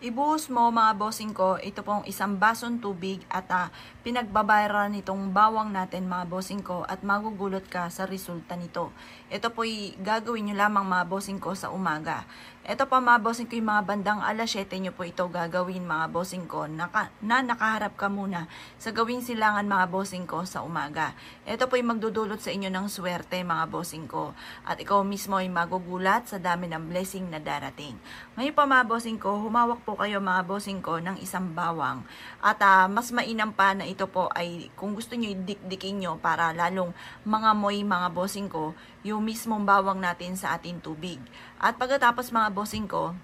Ibuhos mo mga bossing ko, ito pong isang basong tubig at uh, pinagbabayaran nitong bawang natin mga bossing ko at magugulot ka sa resulta nito. Ito po'y gagawin nyo lamang mga bossing ko sa umaga. Ito pa mga bossing ko yung mga bandang alas 7 nyo po ito gagawin mga bossing ko naka, na nakaharap ka muna sa gawing silangan mga bossing ko sa umaga. Ito po'y magdudulot sa inyo ng swerte mga bossing ko at ikaw mismo ay magugulat sa dami ng blessing na darating. Ngayon pa mga bossing ko, humawak po po kayo mga bossing ko ng isang bawang. At uh, mas mainam pa na ito po ay kung gusto nyo dikdikin nyo para lalong mga moy mga bossing ko yung mismong bawang natin sa ating tubig. At pagkatapos mga bossing ko,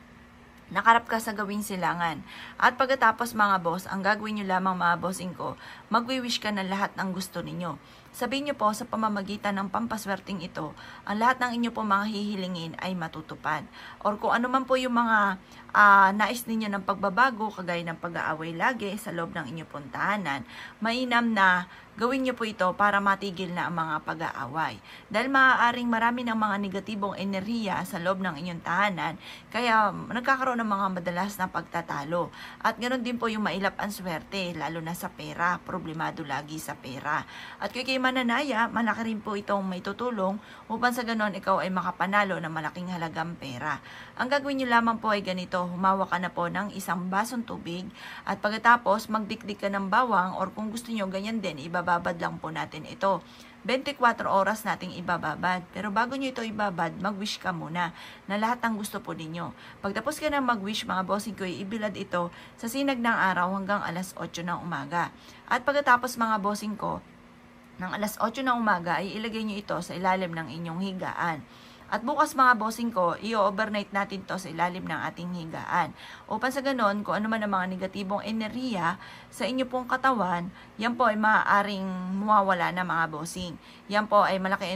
nakarap ka sa gawin silangan. At pagkatapos mga boss, ang gagawin nyo lamang mga bossing ko, magwi-wish ka ng lahat ng gusto ninyo. Sabihin niyo po sa pamamagitan ng pampaswerting ito, ang lahat ng inyo po mga hihilingin ay matutupad. Or kung ano man po yung mga uh, nais ninyo ng pagbabago, kagaya ng pag-aaway lagi sa loob ng inyo pong tahanan, mainam na gawin niyo po ito para matigil na ang mga pag-aaway. Dahil maaaring marami ng mga negatibong enerhiya sa loob ng inyong tahanan, kaya nagkakaroon ng mga madalas na pagtatalo. At ganoon din po yung mailap ang swerte, lalo na sa pera, problemado lagi sa pera. At kaya mananaya, malaki rin po itong may tutulong upang sa ganon ikaw ay makapanalo ng malaking halagang pera. Ang gagawin nyo lamang po ay ganito, humawa ka na po ng isang basong tubig at pagkatapos magdikdik ka ng bawang or kung gusto nyo ganyan din, ibababad lang po natin ito. 24 oras nating ibababad. Pero bago nyo ito ibabad, mag-wish ka muna na lahat ng gusto po ninyo. Pagtapos ka na mag-wish, mga bossing ko, ibilad ito sa sinag ng araw hanggang alas 8 ng umaga. At pagkatapos mga bossing ko, ng alas 8 na umaga ay ilagay nyo ito sa ilalim ng inyong higaan. At bukas mga bossing ko, i-overnight natin to sa ilalim ng ating higaan. Upang sa ganon, kung ano man ang mga negatibong enerhiya sa inyo pong katawan, yan po ay maaaring mawawala na mga bossing. Yan po ay malaki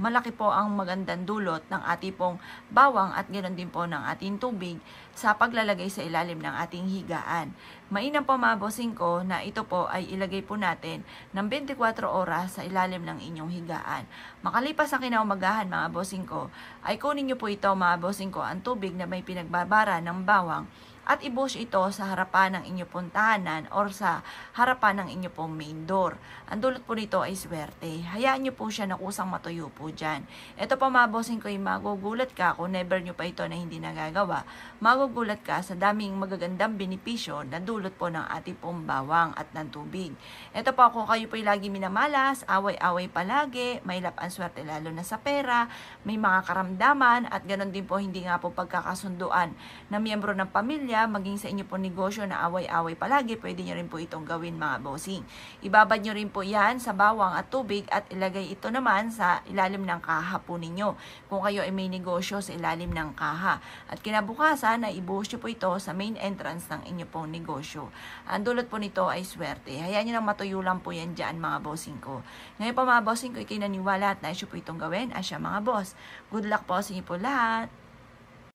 malaki po ang magandang dulot ng ating pong bawang at ganoon din po ng ating tubig sa paglalagay sa ilalim ng ating higaan. Mainam po mga bossing ko na ito po ay ilagay po natin ng 24 oras sa ilalim ng inyong higaan. Makalipas ang kinaumagahan mga bossing ko, ay kunin niyo po ito mga bossing ko ang tubig na may pinagbabara ng bawang at ibush ito sa harapan ng inyo pong tahanan or sa harapan ng inyo pong main door. Ang dulot po nito ay swerte. Hayaan nyo po siya na kusang matuyo po dyan. Ito pa mabosin ko yung magugulat ka kung never nyo pa ito na hindi nagagawa. Magugulat ka sa daming magagandang benepisyo na dulot po ng ating pong bawang at ng tubig. Ito pa kung kayo ay lagi minamalas, away-away palagi, may lap swerte lalo na sa pera, may mga karamdaman at ganon din po hindi nga po pagkakasunduan ng miyembro ng pamilya maging sa inyo po negosyo na away-away palagi, pwede nyo rin po itong gawin mga bossing. Ibabad nyo rin po yan sa bawang at tubig at ilagay ito naman sa ilalim ng kaha po ninyo. Kung kayo ay may negosyo sa ilalim ng kaha. At kinabukasan na ibuhos po ito sa main entrance ng inyo pong negosyo. Ang dulot po nito ay swerte. Hayaan nyo lang matuyo lang po yan dyan mga bossing ko. Ngayon po mga bossing ko, ikinaniwala at naisyo po itong gawin asya mga boss. Good luck po sa inyo po lahat.